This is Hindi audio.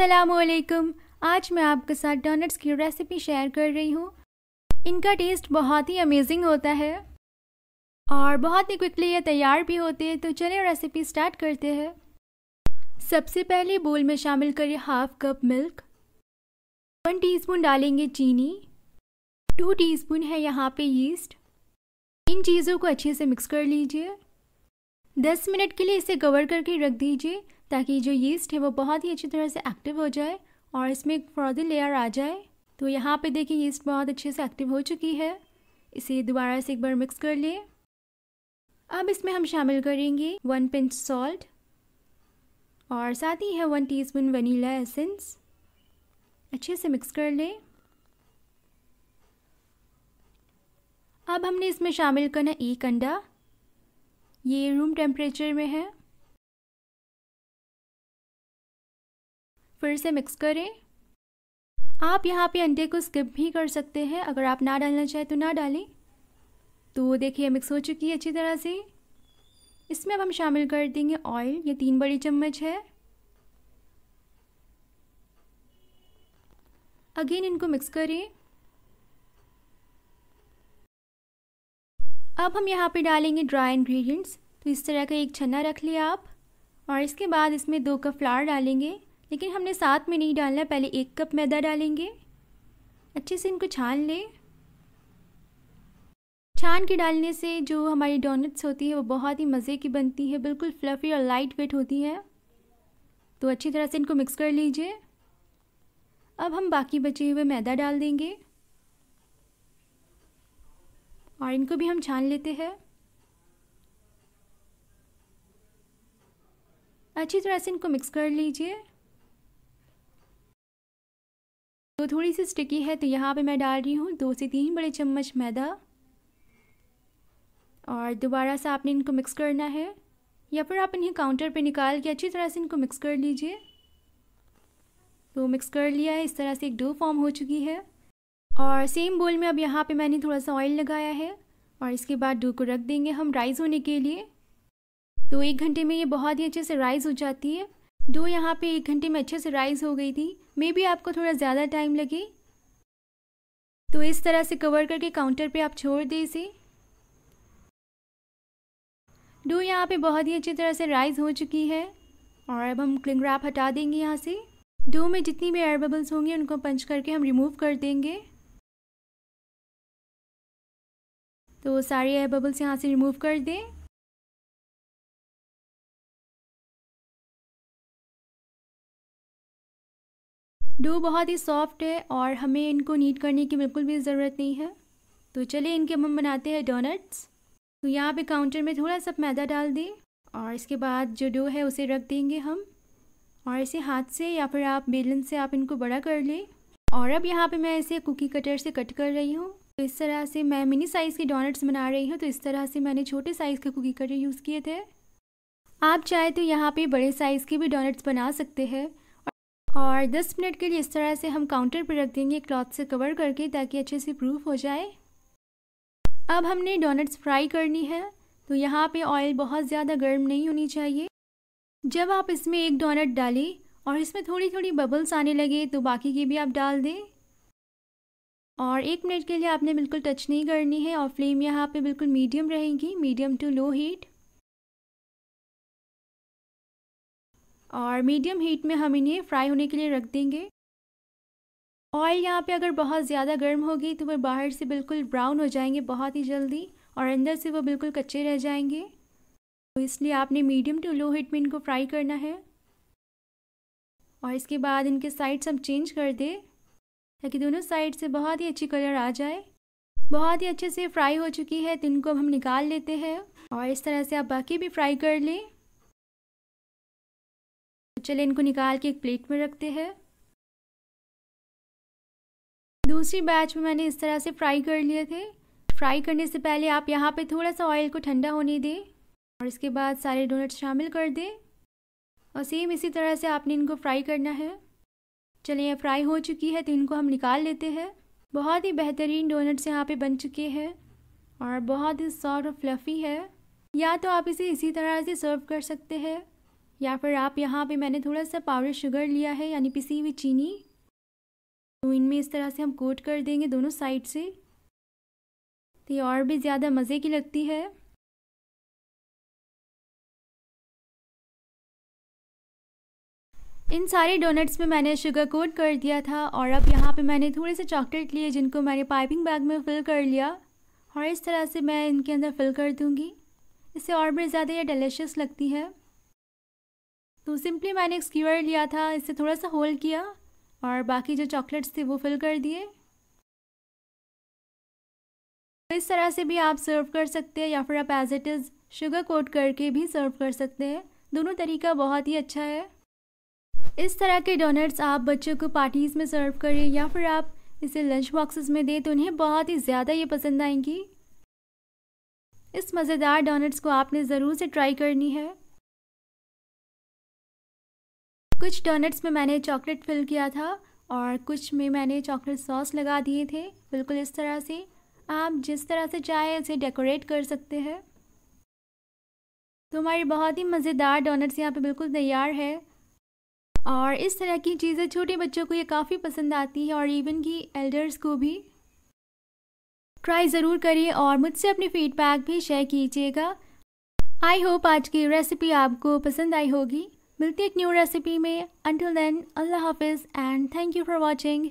असलकम आज मैं आपके साथ डोनट्स की रेसिपी शेयर कर रही हूँ इनका टेस्ट बहुत ही अमेजिंग होता है और बहुत ही क्विकली ये तैयार भी होते हैं तो चलिए रेसिपी स्टार्ट करते हैं सबसे पहले बोल में शामिल करिए half cup milk one teaspoon डालेंगे चीनी टू टीस्पून है यहाँ पे यीस्ट इन चीज़ों को अच्छे से मिक्स कर लीजिए दस मिनट के लिए इसे कवर करके रख दीजिए ताकि जो यीस्ट है वो बहुत ही अच्छी तरह से एक्टिव हो जाए और इसमें एक फ्रॉदी लेयर आ जाए तो यहाँ पे देखिए यीस्ट बहुत अच्छे से एक्टिव हो चुकी है इसे दोबारा से एक बार मिक्स कर लें अब इसमें हम शामिल करेंगे वन पिंच सॉल्ट और साथ ही है one teaspoon vanilla essence अच्छे से मिक्स कर लें अब हमने इसमें शामिल करना एक अंडा ये रूम टेम्परेचर में है फिर से मिक्स करें आप यहाँ पे अंडे को स्किप भी कर सकते हैं अगर आप ना डालना चाहें तो ना डालें तो देखिए मिक्स हो चुकी है अच्छी तरह से इसमें अब हम शामिल कर देंगे ऑयल ये तीन बड़ी चम्मच है अगेन इनको मिक्स करें अब हम यहाँ पे डालेंगे ड्राई इंग्रेडिएंट्स तो इस तरह का एक छन्ना रख लिया आप और इसके बाद इसमें दो कप फ्लावर डालेंगे लेकिन हमने साथ में नहीं डालना पहले एक कप मैदा डालेंगे अच्छे से इनको छान लें छान के डालने से जो हमारी डोनट्स होती है वो बहुत ही मज़े की बनती है बिल्कुल फ्लफ़ी और लाइट वेट होती है तो अच्छी तरह से इनको मिक्स कर लीजिए अब हम बाकी बचे हुए मैदा डाल देंगे और इनको भी हम छान लेते हैं अच्छी तरह से इनको मिक्स कर लीजिए तो थोड़ी सी स्टिकी है तो यहाँ पे मैं डाल रही हूँ दो से तीन बड़े चम्मच मैदा और दोबारा से आपने इनको मिक्स करना है या फिर आप इन्हें काउंटर पे निकाल के अच्छी तरह से इनको मिक्स कर लीजिए तो मिक्स कर लिया है इस तरह से एक डो फॉर्म हो चुकी है और सेम बोल में अब यहाँ पे मैंने थोड़ा सा ऑयल लगाया है और इसके बाद डो को रख देंगे हम राइस होने के लिए तो एक घंटे में ये बहुत ही अच्छे से राइस हो जाती है दो यहाँ पे एक घंटे में अच्छे से राइज़ हो गई थी मे भी आपको थोड़ा ज़्यादा टाइम लगे तो इस तरह से कवर करके काउंटर पे आप छोड़ दें इसे डो यहाँ पे बहुत ही अच्छी तरह से राइज़ हो चुकी है और अब हम क्लिंग रैप हटा देंगे यहाँ से डो में जितनी भी एयर बबल्स होंगे उनको पंच करके हम रिमूव कर देंगे तो सारी एयर बबल्स यहाँ से रिमूव कर दें डो बहुत ही सॉफ्ट है और हमें इनको नीट करने की बिल्कुल भी ज़रूरत नहीं है तो चलिए इनके हम बनाते हैं डोनट्स तो यहाँ पे काउंटर में थोड़ा सा मैदा डाल दें और इसके बाद जो डो है उसे रख देंगे हम और इसे हाथ से या फिर आप बेलन से आप इनको बड़ा कर लें और अब यहाँ पे मैं इसे कुकी कटर से कट कर रही हूँ तो इस तरह से मैं मिनी साइज़ के डोनट्स बना रही हूँ तो इस तरह से मैंने छोटे साइज़ के कुकी कटर यूज़ किए थे आप चाहे तो यहाँ पे बड़े साइज़ के भी डोनट्स बना सकते हैं और 10 मिनट के लिए इस तरह से हम काउंटर पर रख देंगे क्लॉथ से कवर करके ताकि अच्छे से प्रूफ हो जाए अब हमने डोनट्स फ्राई करनी है तो यहाँ पे ऑयल बहुत ज़्यादा गर्म नहीं होनी चाहिए जब आप इसमें एक डोनट डालें और इसमें थोड़ी थोड़ी बबल्स आने लगे तो बाकी की भी आप डाल दें और एक मिनट के लिए आपने बिल्कुल टच नहीं करनी है और फ्लेम यहाँ पे बिल्कुल मीडियम रहेगी मीडियम टू लो हीट और मीडियम हीट में हम इन्हें फ्राई होने के लिए रख देंगे ऑयल यहाँ पे अगर बहुत ज़्यादा गर्म होगी तो वह बाहर से बिल्कुल ब्राउन हो जाएंगे बहुत ही जल्दी और अंदर से वो बिल्कुल कच्चे रह जाएंगे तो इसलिए आपने मीडियम टू लो हीट में इनको फ्राई करना है और इसके बाद इनके साइड्स हम चेंज कर दें ताकि दोनों साइड से बहुत ही अच्छी कलर आ जाए बहुत ही अच्छे से फ्राई हो चुकी है तो इनको हम निकाल लेते हैं और इस तरह से आप बाकी भी फ्राई कर लें तो चलिए इनको निकाल के एक प्लेट में रखते हैं दूसरी बैच में मैंने इस तरह से फ्राई कर लिए थे फ्राई करने से पहले आप यहाँ पे थोड़ा सा ऑयल को ठंडा होने दें और इसके बाद सारे डोनट्स शामिल कर दें और सेम इसी तरह से आपने इनको फ्राई करना है चलिए ये फ्राई हो चुकी है तो इनको हम निकाल लेते हैं बहुत ही बेहतरीन डोनट्स यहाँ पे बन चुके हैं और बहुत ही सॉफ्ट और फ्लफ़ी है या तो आप इसे इसी तरह से सर्व कर सकते हैं या फिर आप यहाँ पे मैंने थोड़ा सा पाउडर शुगर लिया है यानी पिसी हुई चीनी तो इनमें इस तरह से हम कोट कर देंगे दोनों साइड से तो ये और भी ज़्यादा मज़े की लगती है इन सारे डोनट्स में मैंने शुगर कोट कर दिया था और अब यहाँ पे मैंने थोड़े से चॉकलेट लिए जिनको मैंने पाइपिंग बैग में फ़िल कर लिया और इस तरह से मैं इनके अंदर फिल कर दूँगी इससे और भी ज़्यादा ये डिलिशियस लगती है तो सिंपली मैंने एक स्क्यूअर लिया था इससे थोड़ा सा होल्ड किया और बाकी जो चॉकलेट्स थे वो फिल कर दिए तो इस तरह से भी आप सर्व कर सकते हैं या फिर आप as it is sugar coat करके भी सर्व कर सकते हैं दोनों तरीका बहुत ही अच्छा है इस तरह के डोनट्स आप बच्चों को पार्टीज़ में सर्व करें या फिर आप इसे लंच बॉक्सेस में दें तो उन्हें बहुत ही ज़्यादा ये पसंद आएंगी इस मज़ेदार डोनट्स को आपने ज़रूर से ट्राई करनी है कुछ डोनट्स में मैंने चॉकलेट फिल किया था और कुछ में मैंने चॉकलेट सॉस लगा दिए थे बिल्कुल इस तरह से आप जिस तरह से चाहे इसे डेकोरेट कर सकते हैं तो हमारी बहुत ही मज़ेदार डोनट्स यहाँ पे बिल्कुल तैयार है और इस तरह की चीज़ें छोटे बच्चों को ये काफ़ी पसंद आती है और इवन की एल्डर्स को भी ट्राई ज़रूर करिए और मुझसे अपनी फीडबैक भी शेयर कीजिएगा आई होप आज की रेसिपी आपको पसंद आई होगी मिलती है एक न्यू रेसिपी में अंटिल देन अल्लाह हाफिज़ and thank you for watching